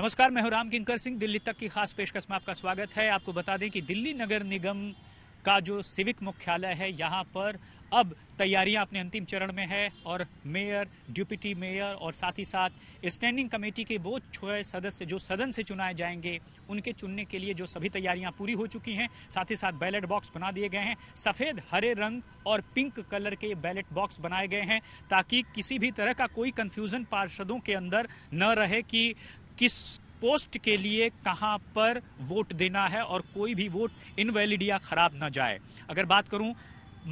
नमस्कार मैं हूं राम किंकर सिंह दिल्ली तक की खास पेशकश में आपका स्वागत है आपको बता दें कि दिल्ली नगर निगम का जो सिविक मुख्यालय है यहाँ पर अब तैयारियां अपने अंतिम चरण में है और मेयर डिप्टी मेयर और साथ ही साथ स्टैंडिंग कमेटी के वो छः सदस्य जो सदन से चुनाए जाएंगे उनके चुनने के लिए जो सभी तैयारियां पूरी हो चुकी हैं साथ ही साथ बैलेट बॉक्स बना दिए गए हैं सफ़ेद हरे रंग और पिंक कलर के बैलेट बॉक्स बनाए गए हैं ताकि किसी भी तरह का कोई कन्फ्यूज़न पार्षदों के अंदर न रहे कि किस पोस्ट के लिए कहां पर वोट देना है और कोई भी वोट इनवैलिड या खराब ना जाए अगर बात करूं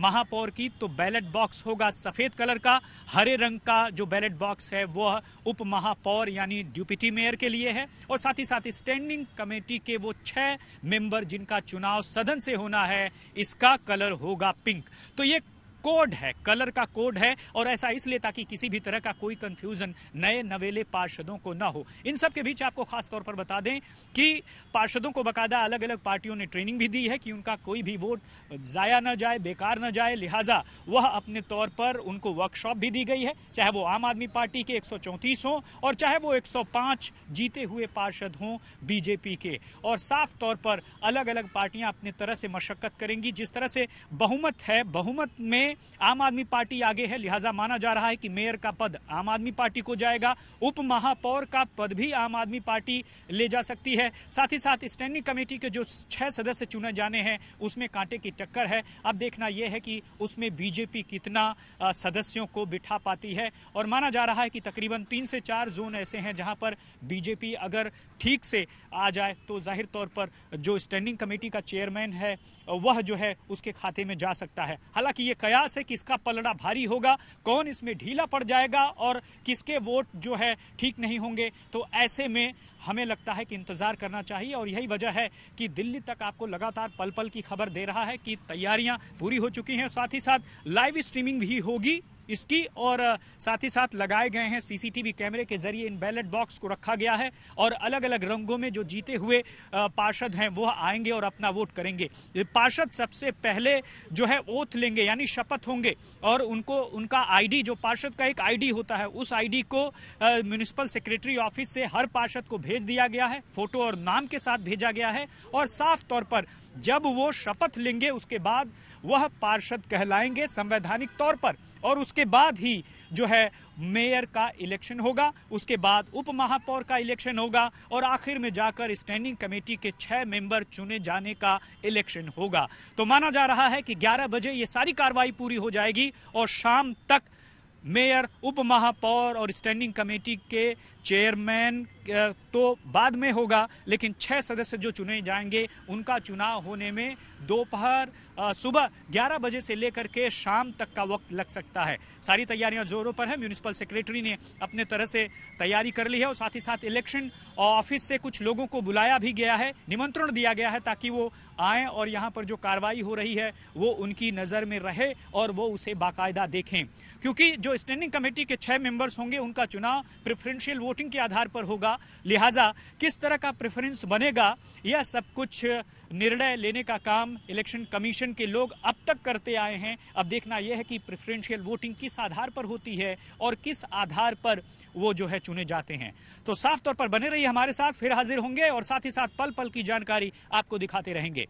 महापौर की तो बैलेट बॉक्स होगा सफेद कलर का हरे रंग का जो बैलेट बॉक्स है वह उप महापौर यानी ड्यूपिटी मेयर के लिए है और साथ ही साथ स्टैंडिंग कमेटी के वो छह मेंबर जिनका चुनाव सदन से होना है इसका कलर होगा पिंक तो ये कोड है कलर का कोड है और ऐसा इसलिए ताकि किसी भी तरह का कोई कंफ्यूजन नए नवेले पार्षदों को ना हो इन सब के बीच आपको खास तौर पर बता दें कि पार्षदों को बकायदा अलग अलग पार्टियों ने ट्रेनिंग भी दी है कि उनका कोई भी वोट ज़ाया ना जाए बेकार ना जाए लिहाजा वह अपने तौर पर उनको वर्कशॉप भी दी गई है चाहे वो आम आदमी पार्टी के एक हो और चाहे वो एक जीते हुए पार्षद हों बीजेपी के और साफ तौर पर अलग अलग पार्टियां अपने तरह से मशक्क़त करेंगी जिस तरह से बहुमत है बहुमत में आम आदमी पार्टी आगे है लिहाजा माना जा रहा है कि मेयर का पद आम आदमी पार्टी को जाएगा उप महापौर का पद भी आम आदमी पार्टी ले जा सकती है साथ ही साथ स्टैंडिंग कमेटी के जो छह सदस्य चुने जाने हैं उसमें कांटे की टक्कर है अब देखना यह है कि उसमें बीजेपी कितना सदस्यों को बिठा पाती है और माना जा रहा है कि तकरीबन तीन से चार जोन ऐसे हैं जहां पर बीजेपी अगर ठीक से आ जाए तो जाहिर तौर पर जो स्टैंडिंग कमेटी का चेयरमैन है वह जो है उसके खाते में जा सकता है हालांकि ये कया प्रयास है किसका पलड़ा भारी होगा कौन इसमें ढीला पड़ जाएगा और किसके वोट जो है ठीक नहीं होंगे तो ऐसे में हमें लगता है कि इंतज़ार करना चाहिए और यही वजह है कि दिल्ली तक आपको लगातार पल पल की खबर दे रहा है कि तैयारियां पूरी हो चुकी हैं साथ ही साथ लाइव स्ट्रीमिंग भी होगी इसकी और साथ ही साथ लगाए गए हैं सीसीटीवी कैमरे के जरिए इन बैलेट बॉक्स को रखा गया है और अलग अलग रंगों में जो जीते हुए पार्षद हैं वो आएंगे और अपना वोट करेंगे पार्षद सबसे पहले जो है ओथ लेंगे यानी शपथ होंगे और उनको उनका आईडी जो पार्षद का एक आईडी होता है उस आईडी को म्यूनिसिपल सेक्रेटरी ऑफिस से हर पार्षद को भेज दिया गया है फोटो और नाम के साथ भेजा गया है और साफ तौर पर जब वो शपथ लेंगे उसके बाद वह पार्षद कहलाएंगे संवैधानिक तौर पर और उसके उसके बाद ही जो है मेयर का इलेक्शन होगा उसके बाद उप महापौर का इलेक्शन होगा और आखिर में जाकर स्टैंडिंग कमेटी के छह मेंबर चुने जाने का इलेक्शन होगा तो माना जा रहा है कि 11 बजे ये सारी कार्रवाई पूरी हो जाएगी और शाम तक मेयर उप महापौर और स्टैंडिंग कमेटी के चेयरमैन तो बाद में होगा लेकिन छः सदस्य जो चुने जाएंगे उनका चुनाव होने में दोपहर सुबह 11 बजे से लेकर के शाम तक का वक्त लग सकता है सारी तैयारियां जोरों पर है म्यूनिसिपल सेक्रेटरी ने अपने तरह से तैयारी कर ली है और साथ ही साथ इलेक्शन ऑफिस से कुछ लोगों को बुलाया भी गया है निमंत्रण दिया गया है ताकि वो आए और यहाँ पर जो कार्रवाई हो रही है वो उनकी नज़र में रहे और वो उसे बाकायदा देखें क्योंकि जो स्टैंडिंग कमेटी के छः मेंबर्स होंगे उनका चुनाव प्रेफरेंशियल वोटिंग के आधार पर होगा होगा लिहाजा किस तरह का प्रेफरेंस बनेगा यह सब कुछ निर्णय लेने का काम इलेक्शन कमीशन के लोग अब तक करते आए हैं अब देखना यह है कि प्रेफरेंशियल वोटिंग किस आधार पर होती है और किस आधार पर वो जो है चुने जाते हैं तो साफ तौर पर बने रहिए हमारे साथ फिर हाजिर होंगे और साथ ही साथ पल पल की जानकारी आपको दिखाते रहेंगे